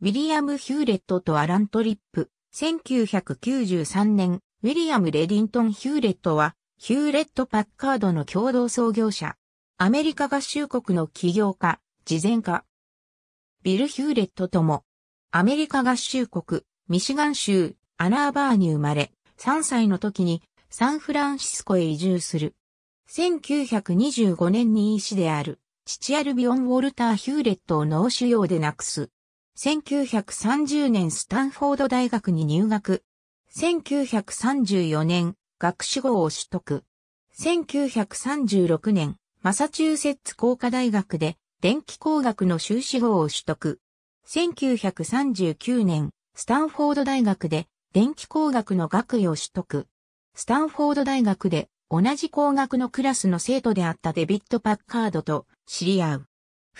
ウィリアム・ヒューレットとアラントリップ、1993年、ウィリアム・レディントン・ヒューレットは、ヒューレット・パッカードの共同創業者。アメリカ合衆国の起業家、事前家。ビル・ヒューレットとも、アメリカ合衆国、ミシガン州、アナーバーに生まれ、3歳の時にサンフランシスコへ移住する。1925年に医師である、父アルビオン・ウォルター・ヒューレットを脳腫瘍で亡くす。1930年スタンフォード大学に入学。1934年、学士号を取得。1936年、マサチューセッツ工科大学で電気工学の修士号を取得。1939年、スタンフォード大学で電気工学の学位を取得。スタンフォード大学で同じ工学のクラスの生徒であったデビッド・パッカードと知り合う。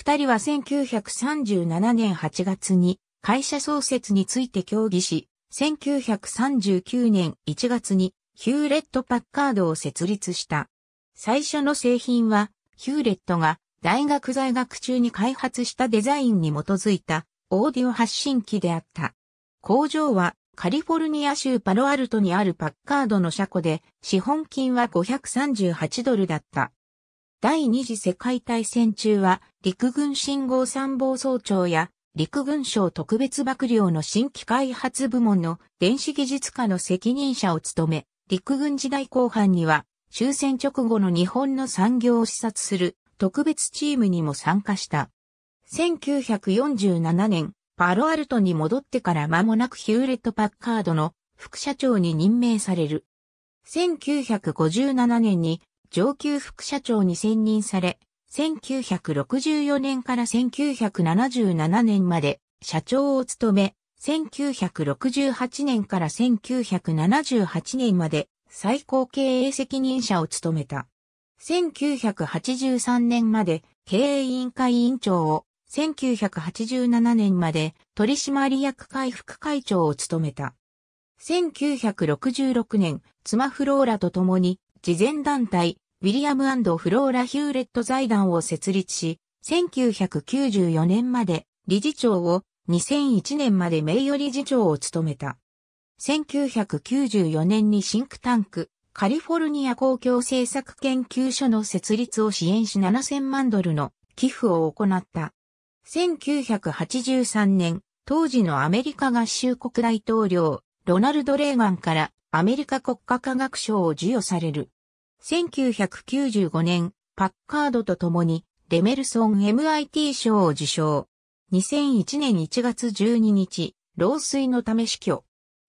二人は1937年8月に会社創設について協議し、1939年1月にヒューレット・パッカードを設立した。最初の製品は、ヒューレットが大学在学中に開発したデザインに基づいたオーディオ発信機であった。工場はカリフォルニア州パロアルトにあるパッカードの車庫で資本金は538ドルだった。第二次世界大戦中は陸軍信号参謀総長や陸軍省特別幕僚の新規開発部門の電子技術科の責任者を務め、陸軍時代後半には終戦直後の日本の産業を視察する特別チームにも参加した。1947年、パロアルトに戻ってから間もなくヒューレット・パッカードの副社長に任命される。1957年に上級副社長に選任され、1964年から1977年まで社長を務め、1968年から1978年まで最高経営責任者を務めた。1983年まで経営委員会委員長を、1987年まで取締役会副会長を務めた。1966年、妻フローラと共に慈善団体、ウィリアムフローラ・ヒューレット財団を設立し、1994年まで理事長を、2001年まで名誉理事長を務めた。1994年にシンクタンク、カリフォルニア公共政策研究所の設立を支援し7000万ドルの寄付を行った。1983年、当時のアメリカ合衆国大統領、ロナルド・レーガンからアメリカ国家科学賞を授与される。1995年、パッカードと共に、レメルソン MIT 賞を受賞。2001年1月12日、老衰のため死去。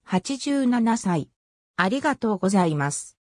87歳。ありがとうございます。